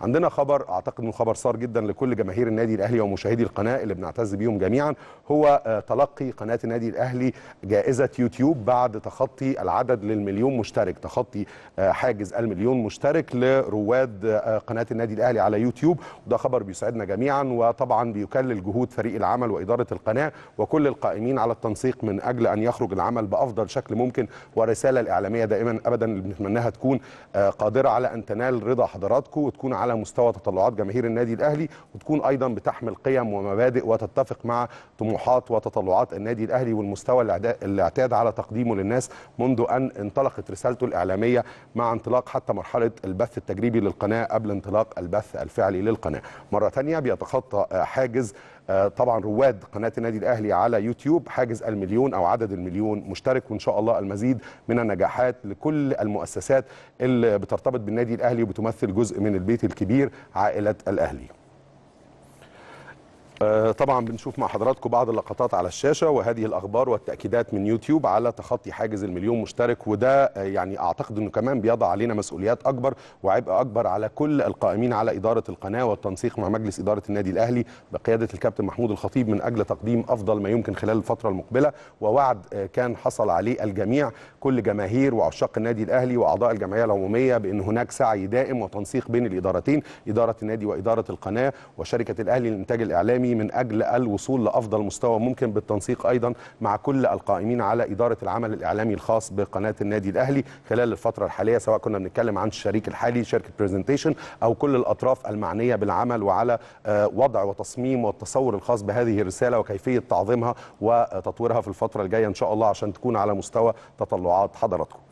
عندنا خبر اعتقد انه خبر صار جدا لكل جماهير النادي الاهلي ومشاهدي القناه اللي بنعتز بيهم جميعا هو آه، تلقي قناه النادي الاهلي جائزه يوتيوب بعد تخطي العدد للمليون مشترك تخطي آه، حاجز المليون مشترك لرواد آه، قناه النادي الاهلي على يوتيوب وده خبر بيسعدنا جميعا وطبعا بيكلل جهود فريق العمل واداره القناه وكل القائمين على التنسيق من اجل ان يخرج العمل بافضل شكل ممكن والرساله الاعلاميه دائما ابدا اللي بنتمناها تكون قادره على ان تنال رضا حضراتكم وتكون على على مستوى تطلعات جماهير النادي الاهلي وتكون ايضا بتحمل قيم ومبادئ وتتفق مع طموحات وتطلعات النادي الاهلي والمستوى اللي اعتاد على تقديمه للناس منذ ان انطلقت رسالته الاعلاميه مع انطلاق حتى مرحله البث التجريبي للقناه قبل انطلاق البث الفعلي للقناه مره ثانيه بيتخطى حاجز آه، طبعا رواد قناه النادي الاهلي على يوتيوب حاجز المليون او عدد المليون مشترك وان شاء الله المزيد من النجاحات لكل المؤسسات اللي بترتبط بالنادي الاهلي وبتمثل جزء من البيت الكبير عائله الاهلي آه، طبعا بنشوف مع حضراتكم بعض اللقطات على الشاشه وهذه الاخبار والتاكيدات من يوتيوب على تخطي حاجز المليون مشترك وده آه، يعني اعتقد انه كمان بيضع علينا مسؤوليات اكبر وعبء اكبر على كل القائمين على اداره القناه والتنسيق مع مجلس اداره النادي الاهلي بقياده الكابتن محمود الخطيب من اجل تقديم افضل ما يمكن خلال الفتره المقبله ووعد آه، كان حصل عليه الجميع كل جماهير وعشاق النادي الاهلي واعضاء الجمعيه العموميه بان هناك سعي دائم وتنسيق بين الادارتين اداره النادي واداره القناه وشركه الاهلي للانتاج الاعلامي العملي من أجل الوصول لأفضل مستوى ممكن بالتنسيق أيضا مع كل القائمين على إدارة العمل الإعلامي الخاص بقناة النادي الأهلي خلال الفترة الحالية سواء كنا بنتكلم عن الشريك الحالي شركة برزنتيشن أو كل الأطراف المعنية بالعمل وعلى آه، وضع وتصميم والتصور الخاص بهذه الرسالة وكيفية تعظيمها وتطويرها في الفترة الجاية إن شاء الله عشان تكون على مستوى تطلعات حضراتكم